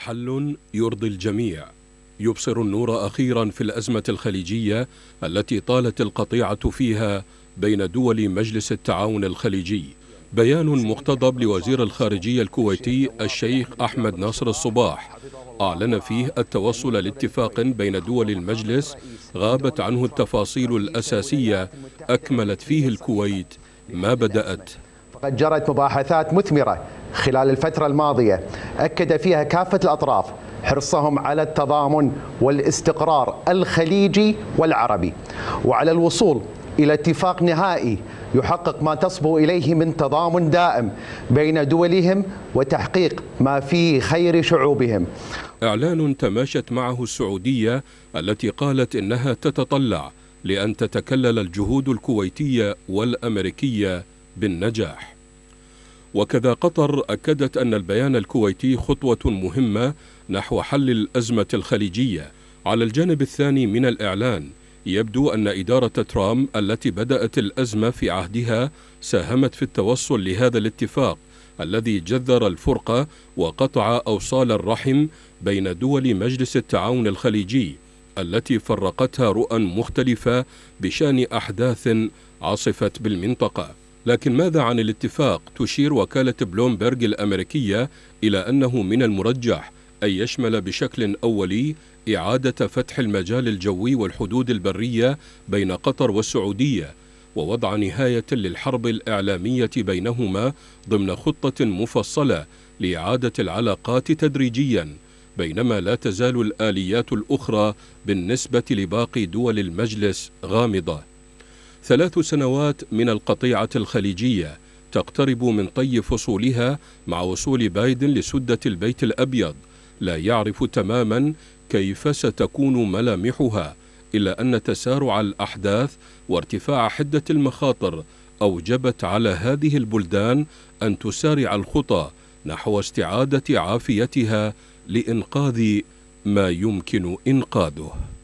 حل يرضي الجميع يبصر النور أخيرا في الأزمة الخليجية التي طالت القطيعة فيها بين دول مجلس التعاون الخليجي بيان مقتضب لوزير الخارجية الكويتي الشيخ أحمد ناصر الصباح أعلن فيه التوصل لاتفاق بين دول المجلس غابت عنه التفاصيل الأساسية أكملت فيه الكويت ما بدأت فقد جرت مباحثات مثمرة خلال الفترة الماضية أكد فيها كافة الأطراف حرصهم على التضامن والاستقرار الخليجي والعربي وعلى الوصول إلى اتفاق نهائي يحقق ما تصبو إليه من تضامن دائم بين دولهم وتحقيق ما في خير شعوبهم إعلان تماشت معه السعودية التي قالت إنها تتطلع لأن تتكلل الجهود الكويتية والأمريكية بالنجاح وكذا قطر أكدت أن البيان الكويتي خطوة مهمة نحو حل الأزمة الخليجية على الجانب الثاني من الإعلان يبدو أن إدارة ترامب التي بدأت الأزمة في عهدها ساهمت في التوصل لهذا الاتفاق الذي جذر الفرقة وقطع أوصال الرحم بين دول مجلس التعاون الخليجي التي فرقتها رؤى مختلفة بشأن أحداث عصفت بالمنطقة لكن ماذا عن الاتفاق تشير وكالة بلومبرج الأمريكية إلى أنه من المرجح أن يشمل بشكل أولي إعادة فتح المجال الجوي والحدود البرية بين قطر والسعودية ووضع نهاية للحرب الإعلامية بينهما ضمن خطة مفصلة لإعادة العلاقات تدريجياً بينما لا تزال الآليات الأخرى بالنسبة لباقي دول المجلس غامضة ثلاث سنوات من القطيعة الخليجية تقترب من طي فصولها مع وصول بايدن لسدة البيت الأبيض لا يعرف تماما كيف ستكون ملامحها إلا أن تسارع الأحداث وارتفاع حدة المخاطر أوجبت على هذه البلدان أن تسارع الخطى نحو استعادة عافيتها لإنقاذ ما يمكن إنقاذه